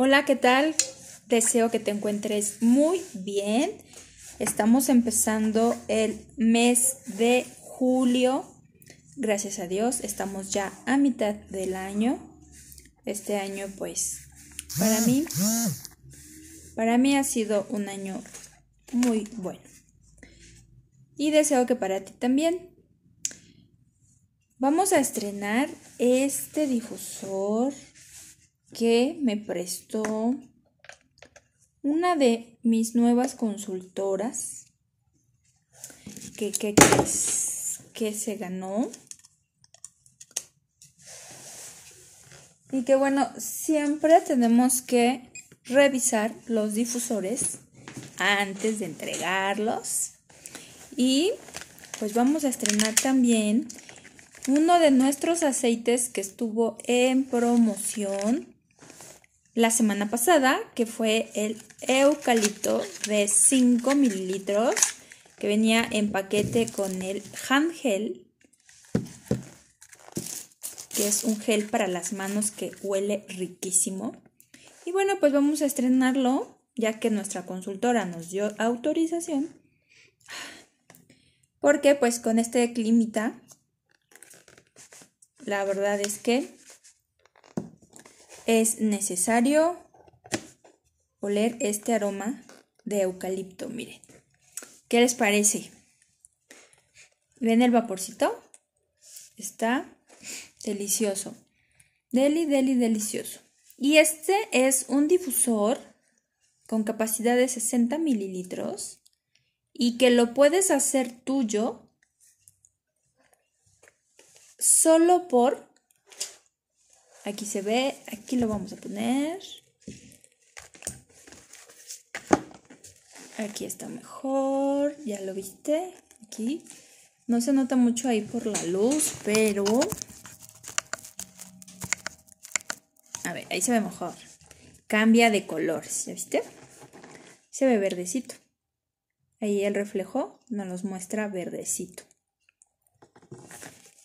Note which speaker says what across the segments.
Speaker 1: Hola, ¿qué tal? Deseo que te encuentres muy bien. Estamos empezando el mes de julio. Gracias a Dios, estamos ya a mitad del año. Este año, pues, para mí, para mí ha sido un año muy bueno. Y deseo que para ti también. Vamos a estrenar este difusor que me prestó una de mis nuevas consultoras que, se ganó. Y que bueno, siempre tenemos que revisar los difusores antes de entregarlos. Y pues vamos a estrenar también uno de nuestros aceites que estuvo en promoción la semana pasada, que fue el eucalipto de 5 mililitros, que venía en paquete con el hand gel, que es un gel para las manos que huele riquísimo. Y bueno, pues vamos a estrenarlo, ya que nuestra consultora nos dio autorización. Porque pues con este climita, la verdad es que es necesario oler este aroma de eucalipto, miren. ¿Qué les parece? ¿Ven el vaporcito? Está delicioso. Deli, deli, delicioso. Y este es un difusor con capacidad de 60 mililitros y que lo puedes hacer tuyo solo por Aquí se ve, aquí lo vamos a poner. Aquí está mejor, ya lo viste, aquí. No se nota mucho ahí por la luz, pero... A ver, ahí se ve mejor. Cambia de color, ¿ya viste? Se ve verdecito. Ahí el reflejo nos muestra verdecito.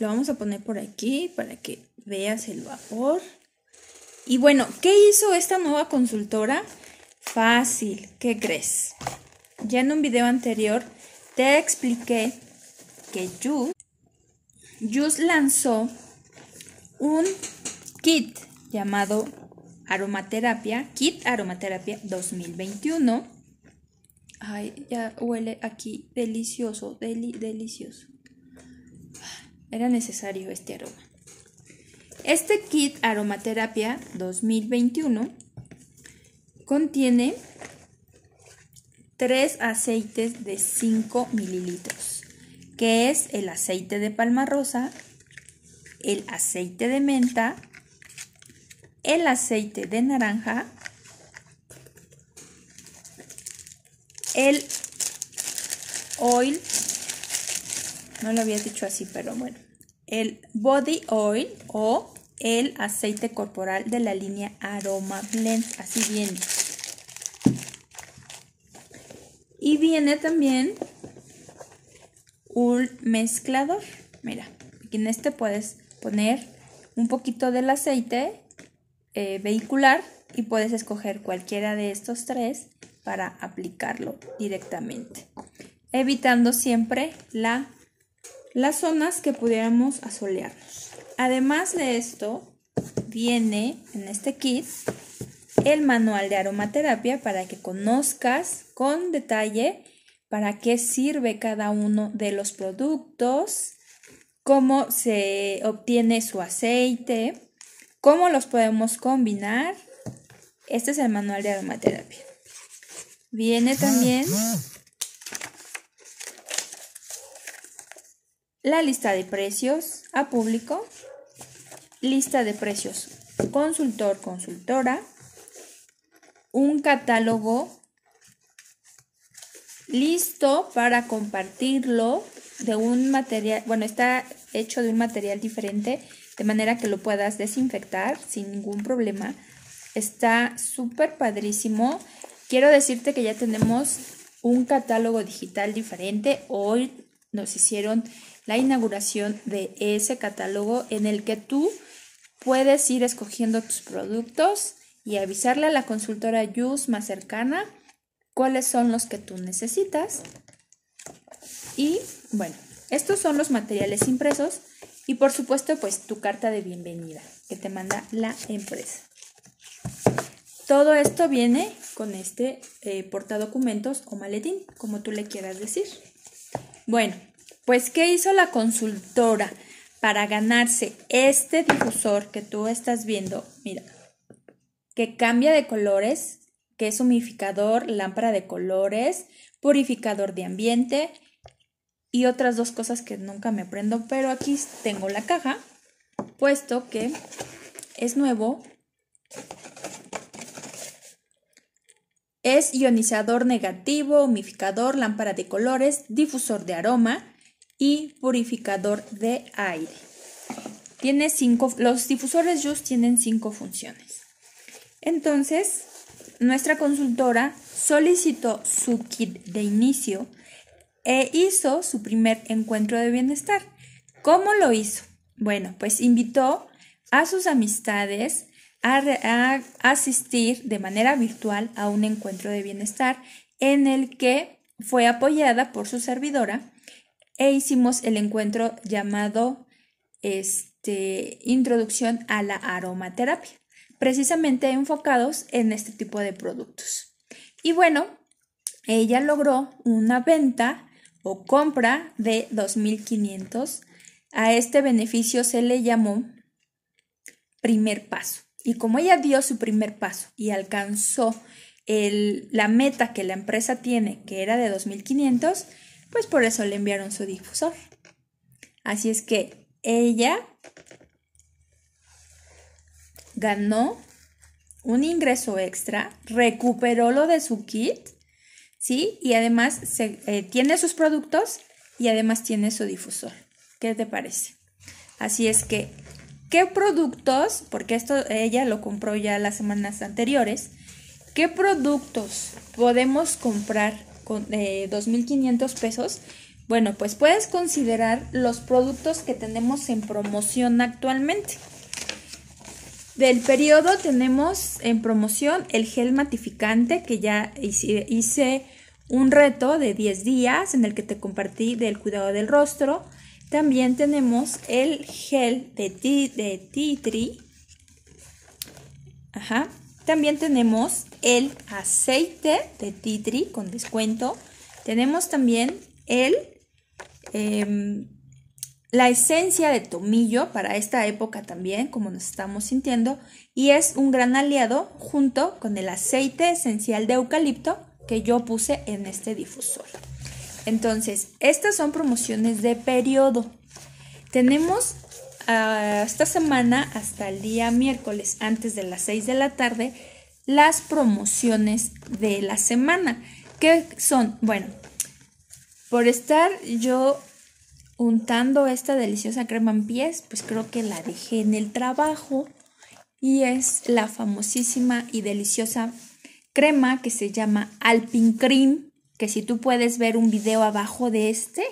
Speaker 1: Lo vamos a poner por aquí para que veas el vapor. Y bueno, ¿qué hizo esta nueva consultora? Fácil, ¿qué crees? Ya en un video anterior te expliqué que Juice, lanzó un kit llamado Aromaterapia, Kit Aromaterapia 2021. Ay, ya huele aquí delicioso, delicioso. Era necesario este aroma. Este kit aromaterapia 2021 contiene tres aceites de 5 mililitros, que es el aceite de palma rosa, el aceite de menta, el aceite de naranja, el oil, no lo había dicho así, pero bueno, el body oil o el aceite corporal de la línea Aroma Blend. Así viene. Y viene también un mezclador. Mira, en este puedes poner un poquito del aceite eh, vehicular y puedes escoger cualquiera de estos tres para aplicarlo directamente. Evitando siempre la, las zonas que pudiéramos asolearnos. Además de esto, viene en este kit el manual de aromaterapia para que conozcas con detalle para qué sirve cada uno de los productos, cómo se obtiene su aceite, cómo los podemos combinar. Este es el manual de aromaterapia. Viene también ah, ah. la lista de precios a público, lista de precios consultor-consultora, un catálogo listo para compartirlo de un material, bueno, está hecho de un material diferente, de manera que lo puedas desinfectar sin ningún problema. Está súper padrísimo. Quiero decirte que ya tenemos un catálogo digital diferente. Hoy nos hicieron la inauguración de ese catálogo en el que tú puedes ir escogiendo tus productos y avisarle a la consultora Yus más cercana cuáles son los que tú necesitas. Y bueno, estos son los materiales impresos y por supuesto pues tu carta de bienvenida que te manda la empresa. Todo esto viene con este eh, portadocumentos o maletín, como tú le quieras decir. Bueno, pues, ¿qué hizo la consultora para ganarse este difusor que tú estás viendo? Mira, que cambia de colores, que es humificador, lámpara de colores, purificador de ambiente y otras dos cosas que nunca me prendo, pero aquí tengo la caja, puesto que es nuevo. Es ionizador negativo, humificador, lámpara de colores, difusor de aroma, y purificador de aire. Tiene cinco, los difusores Just tienen cinco funciones. Entonces, nuestra consultora solicitó su kit de inicio e hizo su primer encuentro de bienestar. ¿Cómo lo hizo? Bueno, pues invitó a sus amistades a, asistir de manera virtual a un encuentro de bienestar en el que fue apoyada por su servidora e hicimos el encuentro llamado este, Introducción a la Aromaterapia, precisamente enfocados en este tipo de productos. Y bueno, ella logró una venta o compra de 2.500. A este beneficio se le llamó primer paso. Y como ella dio su primer paso y alcanzó el, la meta que la empresa tiene, que era de 2.500, pues por eso le enviaron su difusor. Así es que ella ganó un ingreso extra, recuperó lo de su kit, ¿sí? Y además se, eh, tiene sus productos y además tiene su difusor. ¿Qué te parece? Así es que, ¿qué productos? Porque esto ella lo compró ya las semanas anteriores. ¿Qué productos podemos comprar con 2.500 eh, pesos, bueno, pues puedes considerar los productos que tenemos en promoción actualmente. Del periodo tenemos en promoción el gel matificante que ya hice un reto de 10 días en el que te compartí del cuidado del rostro. También tenemos el gel de ti de tea Ajá. También tenemos el aceite de titri con descuento. Tenemos también el, em, la esencia de tomillo para esta época también, como nos estamos sintiendo. Y es un gran aliado junto con el aceite esencial de eucalipto que yo puse en este difusor. Entonces, estas son promociones de periodo. Tenemos Ah, esta semana hasta el día miércoles antes de las 6 de la tarde las promociones de la semana. ¿Qué son? Bueno, por estar yo untando esta deliciosa crema en pies, pues creo que la dejé en el trabajo y es la famosísima y deliciosa crema que se llama Alpin Cream, que si tú puedes ver un video abajo de este,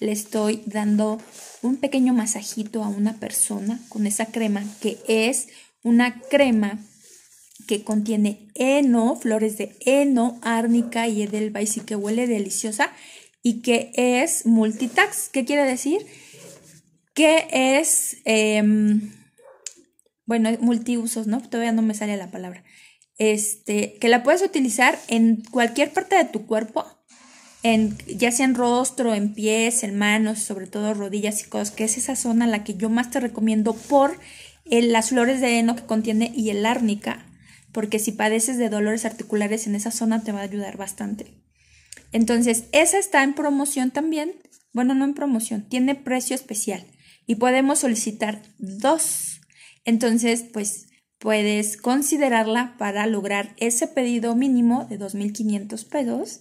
Speaker 1: le estoy dando un pequeño masajito a una persona con esa crema que es una crema que contiene heno, flores de heno, árnica y edelweiss y que huele deliciosa y que es multitax. ¿Qué quiere decir? Que es, em, bueno, multiusos, ¿no? Todavía no me sale la palabra. Este, que la puedes utilizar en cualquier parte de tu cuerpo ya sea en rostro, en pies, en manos, sobre todo rodillas y cosas que es esa zona la que yo más te recomiendo por las flores de heno que contiene y el árnica, porque si padeces de dolores articulares en esa zona te va a ayudar bastante. Entonces, esa está en promoción también. Bueno, no en promoción, tiene precio especial y podemos solicitar dos. Entonces, pues puedes considerarla para lograr ese pedido mínimo de 2.500 pesos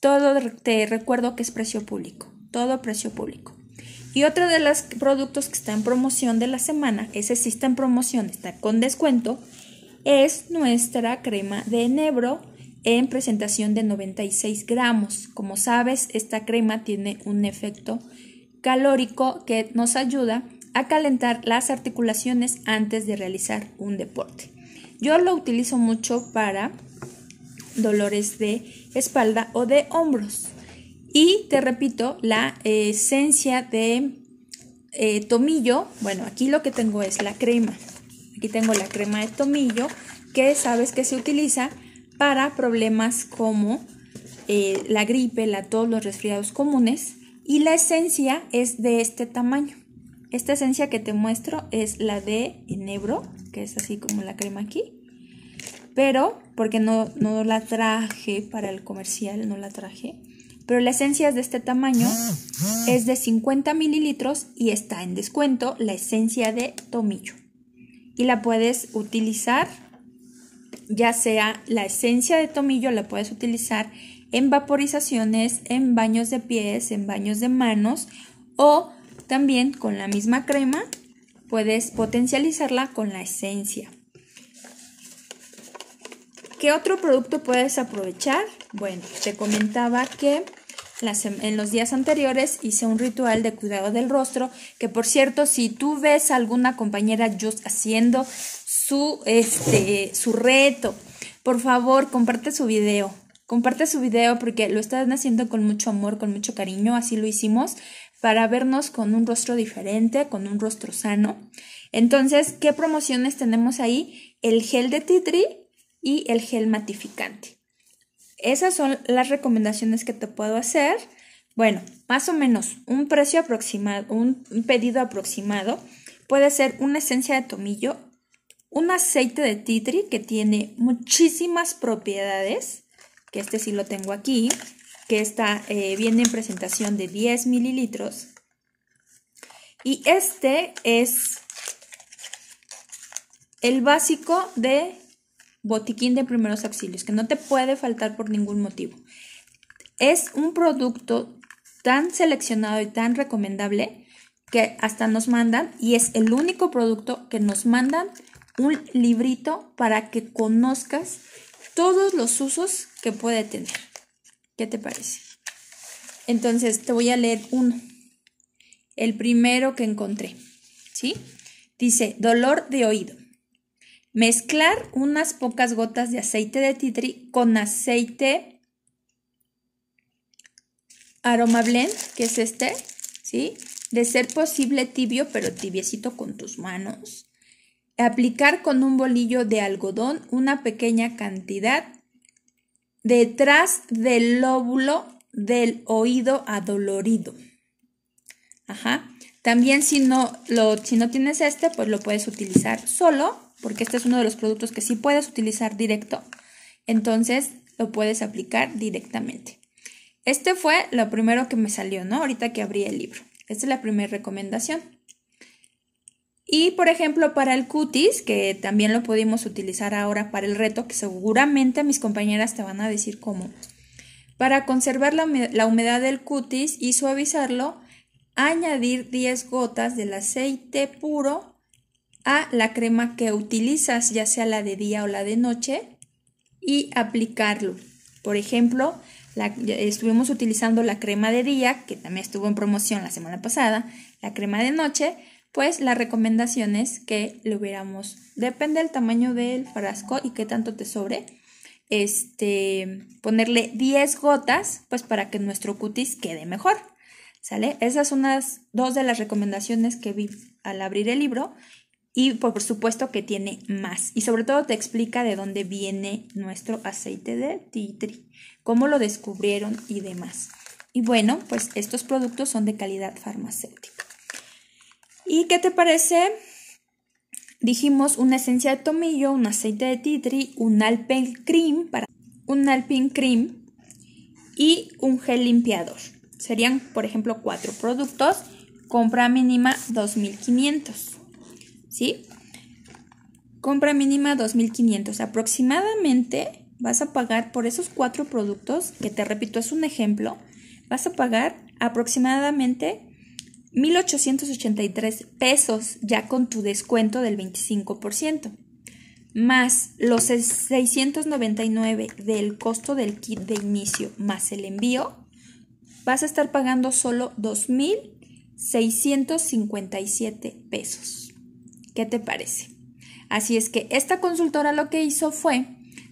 Speaker 1: todo te recuerdo que es precio público, todo precio público. Y otro de los productos que está en promoción de la semana, ese sí está en promoción, está con descuento, es nuestra crema de enebro en presentación de 96 gramos. Como sabes, esta crema tiene un efecto calórico que nos ayuda a calentar las articulaciones antes de realizar un deporte. Yo lo utilizo mucho para dolores de espalda o de hombros. Y te repito, la esencia de eh, tomillo, bueno, aquí lo que tengo es la crema. Aquí tengo la crema de tomillo que sabes que se utiliza para problemas como eh, la gripe, la tos, los resfriados comunes. Y la esencia es de este tamaño. Esta esencia que te muestro es la de enebro, que es así como la crema aquí pero porque no, la traje para el comercial, no la traje. Pero la esencia es de este tamaño, es de 50 mililitros y está en descuento la esencia de tomillo. Y la puedes utilizar, ya sea la esencia de tomillo, la puedes utilizar en vaporizaciones, en baños de pies, en baños de manos o también con la misma crema puedes potencializarla con la esencia. ¿Qué otro producto puedes aprovechar? Bueno, te comentaba que en los días anteriores hice un ritual de cuidado del rostro, que por cierto, si tú ves a alguna compañera just haciendo su, este, su reto, por favor, comparte su video. Comparte su video porque lo están haciendo con mucho amor, con mucho cariño, así lo hicimos, para vernos con un rostro diferente, con un rostro sano. Entonces, ¿qué promociones tenemos ahí? El gel de titri y el gel matificante. Esas son las recomendaciones que te puedo hacer. Bueno, más o menos un precio aproximado, un pedido aproximado puede ser una esencia de tomillo, un aceite de titri que tiene muchísimas propiedades, que este sí lo tengo aquí, que está, eh, viene en presentación de 10 mililitros. Y este es el básico de botiquín de primeros auxilios, que no te puede faltar por ningún motivo. Es un producto tan seleccionado y tan recomendable que hasta nos mandan, y es el único producto que nos mandan un librito para que conozcas todos los usos que puede tener. ¿Qué te parece? Entonces te voy a leer uno. El primero que encontré. ¿Sí? Dice, dolor de oído. Mezclar unas pocas gotas de aceite de titri con aceite aroma blend, que es este, ¿sí? De ser posible tibio, pero tibiecito con tus manos. Aplicar con un bolillo de algodón una pequeña cantidad detrás del lóbulo del oído adolorido. Ajá. También si no, lo, si no tienes este, pues lo puedes utilizar solo porque este es uno de los productos que sí puedes utilizar directo, entonces lo puedes aplicar directamente. Este fue lo primero que me salió, ¿no? Ahorita que abrí el libro. Esta es la primera recomendación. Y por ejemplo, para el cutis, que también lo pudimos utilizar ahora para el reto, que seguramente mis compañeras te van a decir cómo. Para conservar la, la humedad del cutis y suavizarlo, añadir 10 gotas del aceite puro a la crema que utilizas, ya sea la de día o la de noche, y aplicarlo. Por ejemplo, estuvimos utilizando la crema de día, que también estuvo en promoción la semana pasada, la crema de noche, pues las recomendaciones que lo hubiéramos, depende del tamaño del frasco y qué tanto te sobre, este, ponerle 10 gotas, pues para que nuestro cutis quede mejor. ¿Sale? Esas son dos de las recomendaciones que vi al abrir el libro y por supuesto que tiene más. Y sobre todo te explica de dónde viene nuestro aceite de titri. cómo lo descubrieron y demás. Y bueno, pues estos productos son de calidad farmacéutica. ¿Y qué te parece? Dijimos una esencia de tomillo, un aceite de titri, un alpen cream para un alpin cream y un gel limpiador. Serían, por ejemplo, cuatro productos. Compra mínima 2500. ¿sí? Compra mínima 2.500. Aproximadamente vas a pagar por esos cuatro productos, que te repito es un ejemplo, vas a pagar aproximadamente 1.883 pesos ya con tu descuento del 25%, más los 699 del costo del kit de inicio, más el envío, vas a estar pagando solo 2.657 pesos. ¿Qué te parece? Así es que esta consultora lo que hizo fue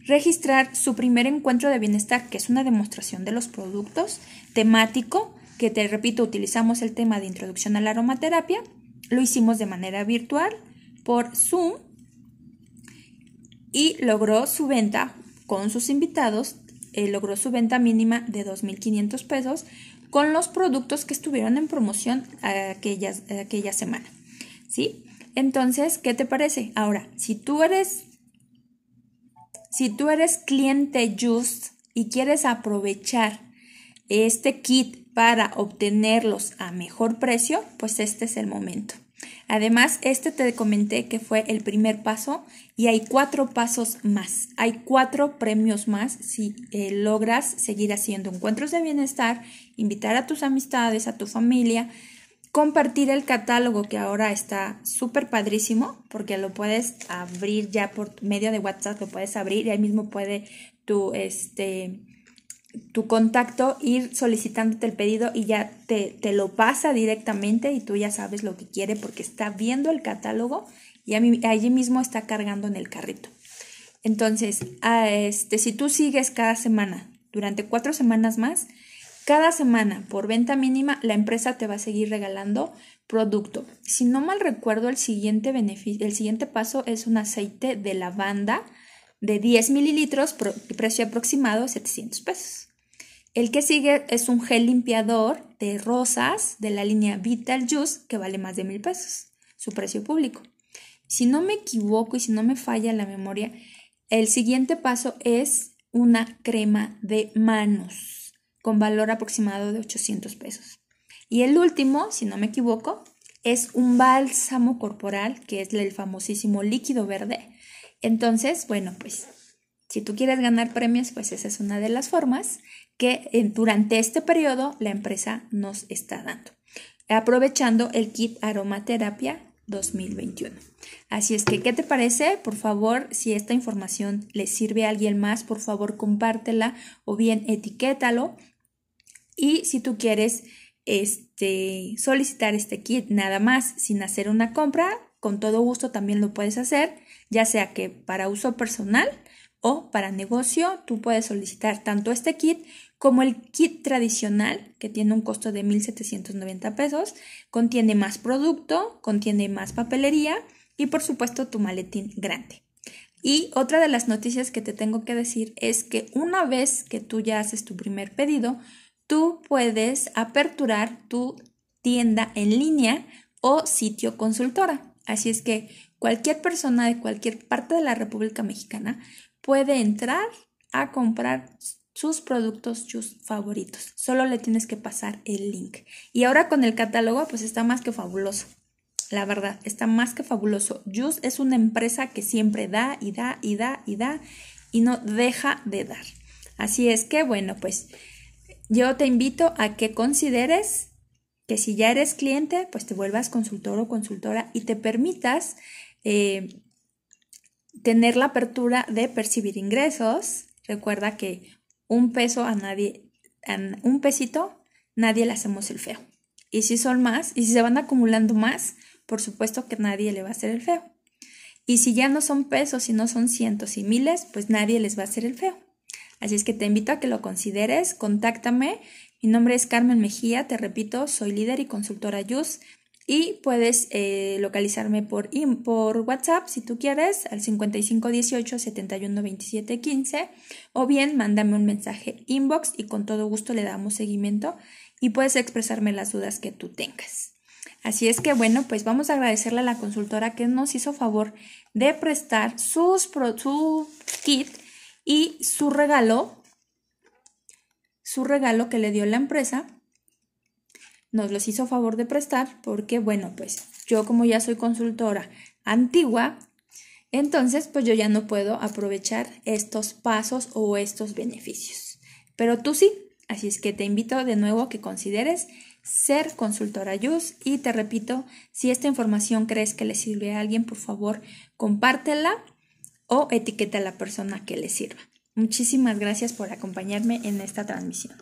Speaker 1: registrar su primer encuentro de bienestar, que es una demostración de los productos, temático, que te repito, utilizamos el tema de introducción a la aromaterapia, lo hicimos de manera virtual por Zoom y logró su venta con sus invitados, eh, logró su venta mínima de 2.500 pesos con los productos que estuvieron en promoción aquella, aquella semana. ¿Sí? Entonces, ¿qué te parece? Ahora, si tú eres si tú eres cliente Just y quieres aprovechar este kit para obtenerlos a mejor precio, pues este es el momento. Además, este te comenté que fue el primer paso y hay cuatro pasos más. Hay cuatro premios más si eh, logras seguir haciendo encuentros de bienestar, invitar a tus amistades, a tu familia, compartir el catálogo que ahora está súper padrísimo porque lo puedes abrir ya por medio de WhatsApp, lo puedes abrir y ahí mismo puede tu, este, tu contacto ir solicitándote el pedido y ya te, te lo pasa directamente y tú ya sabes lo que quiere porque está viendo el catálogo y allí mismo está cargando en el carrito. Entonces, ah, este, si tú sigues cada semana durante cuatro semanas más, cada semana, por venta mínima, la empresa te va a seguir regalando producto. Si no mal recuerdo, el siguiente, beneficio, el siguiente paso es un aceite de lavanda de 10 mililitros, precio aproximado 700 pesos. El que sigue es un gel limpiador de rosas de la línea Vital Juice que vale más de mil pesos, su precio público. Si no me equivoco y si no me falla la memoria, el siguiente paso es una crema de manos con valor aproximado de 800 pesos. Y el último, si no me equivoco, es un bálsamo corporal, que es el famosísimo líquido verde. Entonces, bueno, pues si tú quieres ganar premios, pues esa es una de las formas que eh, durante este periodo la empresa nos está dando, aprovechando el kit aromaterapia 2021. Así es que, ¿qué te parece? Por favor, si esta información le sirve a alguien más, por favor compártela o bien etiquétalo y si tú quieres este, solicitar este kit nada más sin hacer una compra, con todo gusto también lo puedes hacer, ya sea que para uso personal o para negocio, tú puedes solicitar tanto este kit como el kit tradicional, que tiene un costo de 1.790 pesos, contiene más producto, contiene más papelería y por supuesto tu maletín grande. Y otra de las noticias que te tengo que decir es que una vez que tú ya haces tu primer pedido, tú puedes aperturar tu tienda en línea o sitio consultora. Así es que cualquier persona de cualquier parte de la República Mexicana puede entrar a comprar sus productos, sus favoritos. Solo le tienes que pasar el link. Y ahora con el catálogo, pues está más que fabuloso. La verdad, está más que fabuloso. JUST es una empresa que siempre da y da y da y da y no deja de dar. Así es que, bueno, pues yo te invito a que consideres que si ya eres cliente, pues te vuelvas consultor o consultora y te permitas eh, tener la apertura de percibir ingresos. Recuerda que un peso a nadie, un pesito, nadie le hacemos el feo. Y si son más, y si se van acumulando más, por supuesto que nadie le va a hacer el feo. Y si ya no son pesos, y no son cientos y miles, pues nadie les va a hacer el feo. Así es que te invito a que lo consideres, contáctame. Mi nombre es Carmen Mejía, te repito, soy líder y consultora YUS y puedes eh, localizarme por, WhatsApp si tú quieres al 5518 71 o bien mándame un mensaje inbox y con todo gusto le damos seguimiento y puedes expresarme las dudas que tú tengas. Así es que bueno, pues vamos a agradecerle a la consultora que nos hizo favor de prestar sus su kit y su regalo, su regalo que le dio la empresa, nos los hizo favor de prestar porque, bueno, pues yo como ya soy consultora antigua, entonces pues yo ya no puedo aprovechar estos pasos o estos beneficios. Pero tú sí, así es que te invito de nuevo a que consideres ser consultora YUS y te repito, si esta información crees que le sirve a alguien, por favor, compártela etiqueta a la persona que le sirva. Muchísimas gracias por acompañarme en esta transmisión.